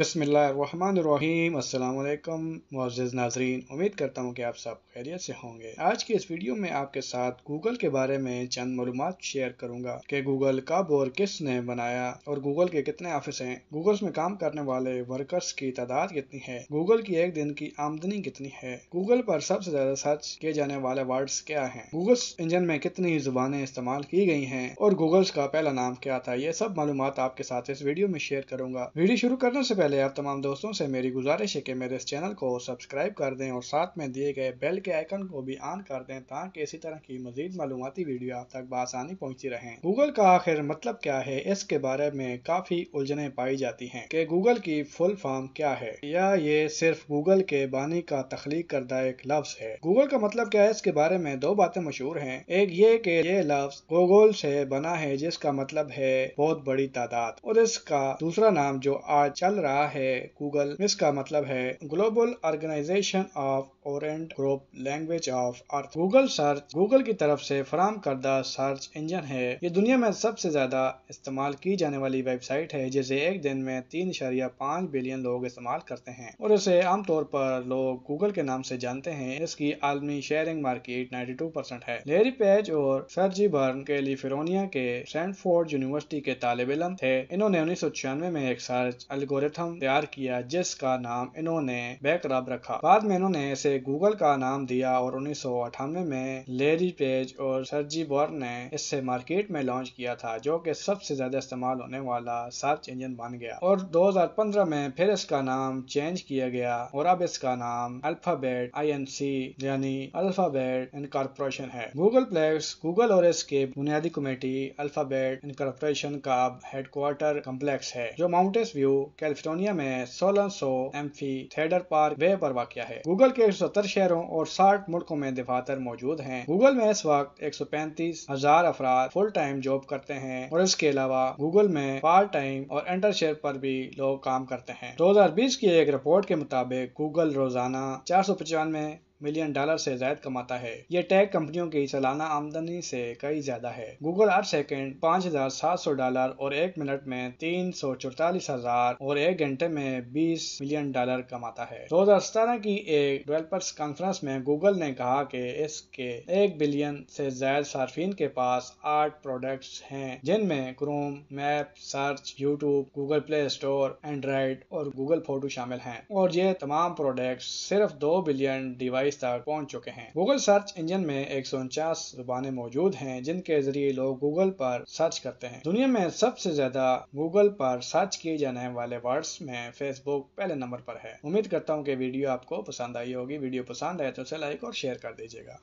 बसमीम अल्लाम मोज़ नाजरीन उम्मीद करता हूँ कि आप सब खैरियत से होंगे आज की इस वीडियो में आपके साथ गूगल के बारे में चंद मालूम शेयर करूँगा कि गूगल कब और किसने बनाया और गूगल के कितने ऑफिस हैं गूगल में काम करने वाले वर्कर्स की तादाद कितनी है गूगल की एक दिन की आमदनी कितनी है गूगल पर सबसे ज्यादा सर्च किए जाने वाले वर्ड्स क्या है गूगल इंजन में कितनी जुबान इस्तेमाल की गई है और गूगल्स का पहला नाम क्या था ये सब मालूम आपके साथ इस वीडियो में शेयर करूंगा वीडियो शुरू करने से पहले पहले आप तमाम दोस्तों से मेरी गुजारिश है कि मेरे इस चैनल को सब्सक्राइब कर दें और साथ में दिए गए बेल के आइकन को भी ऑन कर दें ताकि इसी तरह की मजीद मालूमती वीडियो आप तक बसानी पहुँची रहे गूगल का आखिर मतलब क्या है इसके बारे में काफ़ी उलझने पाई जाती हैं कि गूगल की फुल फॉर्म क्या है या ये सिर्फ गूगल के बानी का तख्लीक करदा एक लफ्ज़ है गूगल का मतलब क्या है इसके बारे में दो बातें मशहूर है एक ये के ये लफ्ज़ गूगल से बना है जिसका मतलब है बहुत बड़ी तादाद और इसका दूसरा नाम जो आज चल रहा क्या है गूगल इसका मतलब है global organization of orient group language of earth Google search Google की तरफ से फराम करदा सर्च इंजन है ये दुनिया में सबसे ज्यादा इस्तेमाल की जाने वाली वेबसाइट है जिसे एक दिन में तीन शरिया पाँच बिलियन लोग इस्तेमाल करते हैं और इसे आमतौर पर लोग गूगल के नाम से जानते हैं इसकी आलमी sharing market ninety two percent है लेरी पेज और सरजी बर्न कैलिफोर्निया के के फोर्ड यूनिवर्सिटी के तालब इलम थे इन्होंने उन्नीस में एक सर्च अलगोरे एल्गोरिथम तैयार किया जिसका नाम इन्होंने बैकरब रखा बाद में इन्होंने इसे गूगल का नाम दिया और उन्नीस में लेरी पेज और सरजी बॉर्न ने इसे मार्केट में लॉन्च किया था जो कि सबसे ज्यादा इस्तेमाल होने वाला सर्च इंजन बन गया और 2015 में फिर इसका नाम चेंज किया गया और अब इसका नाम अल्फाबेट आई यानी अल्फाबेट इनकॉर्पोरेशन है गूगल प्लेक्स गूगल और इसके बुनियादी कमेटी अल्फाबेट इनकॉर्पोरेशन का हेडक्वार्टर कम्प्लेक्स है जो माउंटेस व्यू कैलिफोर्निया एस्टोनिया में सौ सो फी थिएटर पार्क वे पर वाक है गूगल के एक शहरों और साठ मुल्कों में दफातर मौजूद है गूगल में इस वक्त एक सौ पैंतीस हजार अफराद फुल टाइम जॉब करते हैं और इसके अलावा गूगल में पार्ट टाइम और इंटरशेप पर भी लोग काम करते हैं दो हजार बीस की एक रिपोर्ट के मुताबिक गूगल रोजाना चार सौ पचानवे मिलियन डॉलर से ज्यादा कमाता है ये टैग कंपनियों की सालाना आमदनी से कई ज्यादा है गूगल हर सेकेंड पाँच हजार सात सौ डॉलर और एक मिनट में तीन सौ चौतालीस हजार और एक घंटे में बीस मिलियन डॉलर कमाता है दो हजार सतारह की एक डेवलपर्स कॉन्फ्रेंस में गूगल ने कहा कि इसके एक बिलियन से ज्यादा सार्फिन के पास आठ प्रोडक्ट्स हैं जिनमें Chrome map search YouTube Google Play store Android और गूगल फोटो शामिल हैं और ये तमाम प्रोडक्ट्स सिर्फ दो बिलियन डिवाइस बाईस पहुंच चुके हैं गूगल सर्च इंजन में एक सौ उनचास जुबानें मौजूद हैं जिनके जरिए लोग गूगल पर सर्च करते हैं दुनिया में सबसे ज्यादा गूगल पर सर्च किए जाने वाले वर्ड्स में फेसबुक पहले नंबर पर है उम्मीद करता हूँ की वीडियो आपको पसंद आई होगी वीडियो पसंद आए तो उसे लाइक और शेयर कर दीजिएगा